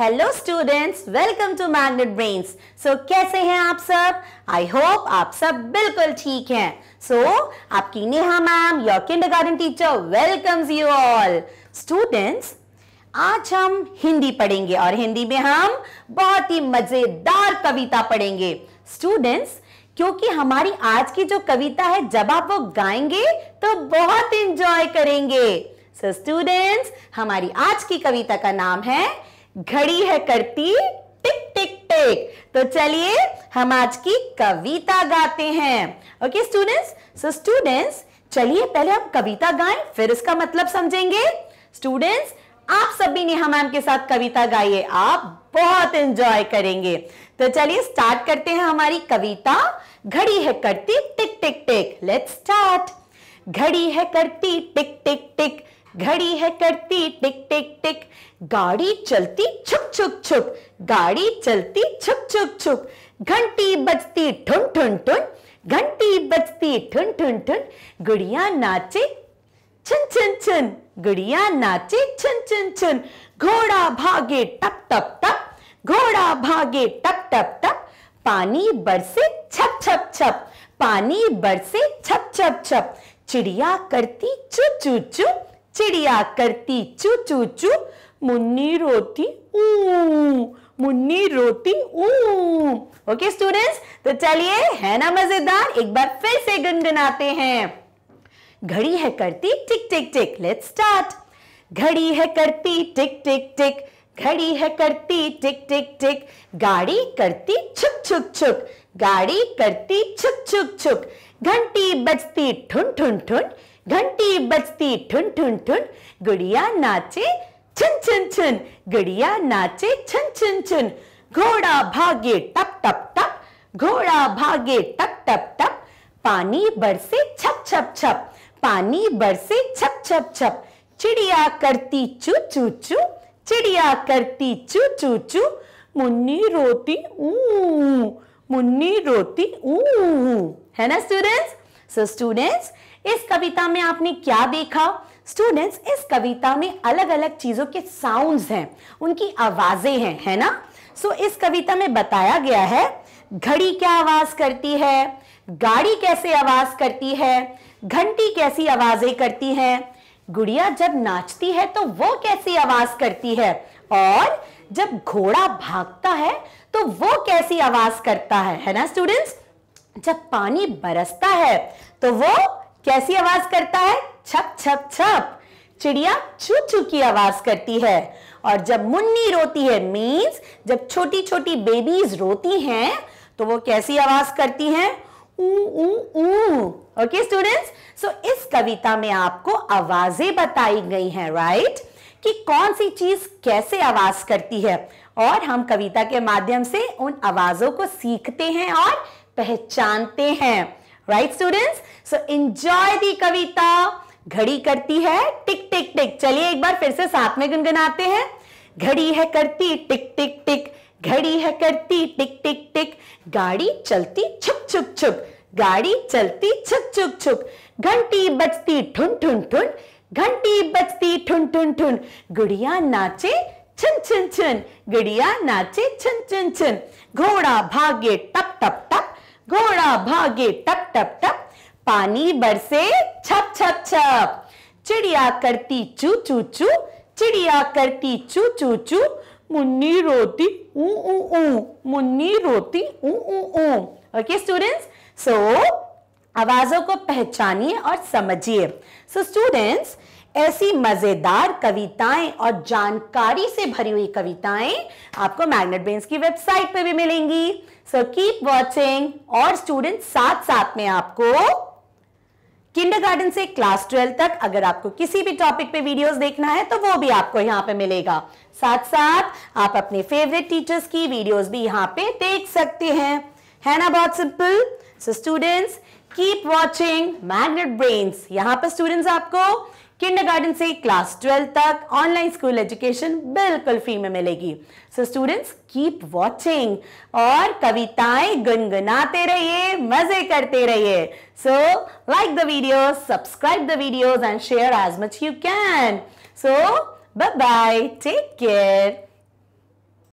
Hello students welcome to Magnet Brains so कैसे हैं आप सब आई होप आप सब बिल्कुल ठीक हैं सो so, आपकी Neha ma'am your kindergarten teacher welcomes you all students आज हम हिंदी पढ़ेंगे और हिंदी में हम बहुत ही मजेदार कविता पढ़ेंगे स्टूडेंट्स क्योंकि हमारी आज की जो कविता है जब आप वो गाएंगे तो बहुत इंजॉय करेंगे सो so, स्टूडेंट्स हमारी आज की कविता का नाम है घड़ी है करती टिक टिक टिक तो चलिए हम आज की कविता गाते हैं ओके स्टूडेंट्स सो स्टूडेंट्स चलिए पहले हम कविता गाएं फिर इसका मतलब समझेंगे स्टूडेंट्स आप सभी नेहा मैम के साथ कविता गाइए आप बहुत एंजॉय करेंगे तो चलिए स्टार्ट करते हैं हमारी कविता घड़ी है करती टिक टिक टिक लेट्स स्टार्ट घड़ी है करती टिक टिक टिक घड़ी है करती टिक टिक टिक गाड़ी चलती छुक छुक छुक गाड़ी चलती छुक छुक छुक घंटी बजती ठुन ठुन ठुन घंटी बजती ठुन ठुन ठुन गुड़िया नाचे छन छन छन गुड़िया नाचे छन छन छन घोड़ा भागे टप टप टप घोड़ा भागे टप टप टप पानी बरसे छप छप छप पानी बरसे छप छप छप चिड़िया करती चू चू चू चिड़िया करती चू चू चू मुन्नी रोती ऊ मुन्नी रोती ऊ ओके स्टूडेंट्स तो चलिए है ना मजेदार एक बार फिर से गुनगुनाते हैं घड़ी है करती टिक टिक टिक लेट्स स्टार्ट घड़ी है करती टिक टिक टिक घड़ी है करती टिक टिक टिक गाड़ी करती छुक छुक छुक गाड़ी करती छुक छुक छुक घंटी बजती ठुन ठुन ठुन घंटी बजती ठुन ठुन ठुन गुड़िया नाचे छुन छुन छुन गुड़िया नाचे छुन छुन छुन घोड़ा भागे टप टप टप घोड़ा भागे टप टप टप पानी बरसे छप छप छप पानी बरसे छप छप छप चिड़िया करती चू चू चू चिड़िया करती चू चू चू मुन्नी रोती ऊ मुन्नी रोती ऊ है ना स्टूडेंट्स सो स्टूडेंट्स इस कविता में आपने क्या देखा स्टूडेंट्स इस कविता में अलग अलग चीजों के साउंड्स हैं उनकी आवाजें हैं है ना सो so, इस कविता में बताया गया है घड़ी क्या आवाज करती है गाड़ी कैसे आवाज करती है घंटी कैसी आवाजें करती है गुड़िया जब नाचती है तो वो कैसी आवाज करती है और जब घोड़ा भागता है तो वो कैसी आवाज करता है है ना स्टूडेंट्स जब पानी बरसता है तो वो कैसी आवाज करता है छप छप छप चिड़िया चू चू की आवाज करती है और जब मुन्नी रोती है मीन्स जब छोटी छोटी बेबीज रोती हैं तो वो कैसी आवाज करती हैं ओके स्टूडेंट्स सो इस कविता में आपको आवाजें बताई गई हैं राइट right? कि कौन सी चीज कैसे आवाज करती है और हम कविता के माध्यम से उन आवाजों को सीखते हैं और पहचानते हैं right students so enjoy the कविता घड़ी करती है टिक टिक टिक चलिए एक बार फिर से साथ में गुनगुनाते हैं घड़ी है करती टिक टिक टिक घड़ी है करती टिक टिक टिक गाड़ी चलती छुक छुक छुक गाड़ी चलती छुक छुक छुक घंटी बजती ठुन ठुन ठुन घंटी बजती ठुन ठुन ठुन गुड़िया नाचे छन छन छन गुड़िया नाचे छन छन छन घोड़ा भागे टा घोड़ा भागे टप टप टप पानी बरसे छप छप छप चिड़िया करती चू चू चू चिड़िया करती चू चू चू मुन्नी रोती ऊ ऊ ऊ मुन्नी रोती ऊ ऊ ऊ ओके स्टूडेंट्स सो आवाजों को पहचानिए और समझिए सो स्टूडेंट्स ऐसी मजेदार कविताएं और जानकारी से भरी हुई कविताएं आपको मैग्नेट ब्रेन्स की वेबसाइट पे भी मिलेंगी सो कीप वॉचिंग और स्टूडेंट साथ साथ में आपको किंडरगार्टन से क्लास ट्वेल्व तक अगर आपको किसी भी टॉपिक पे वीडियोस देखना है तो वो भी आपको यहाँ पे मिलेगा साथ साथ आप अपने फेवरेट टीचर्स की वीडियोस भी यहाँ पे देख सकते हैं है ना बहुत simple so students keep watching Magnet Brains यहाँ पर स्टूडेंट्स आपको किंडरगार्टन से क्लास ट्वेल्व तक ऑनलाइन स्कूल एजुकेशन बिल्कुल फ्री में मिलेगी सो स्टूडेंट्स कीप वॉचिंग और कविताएं गुनगुनाते रहिए मजे करते रहिए so like the video subscribe the videos and share as much you can so bye bye take care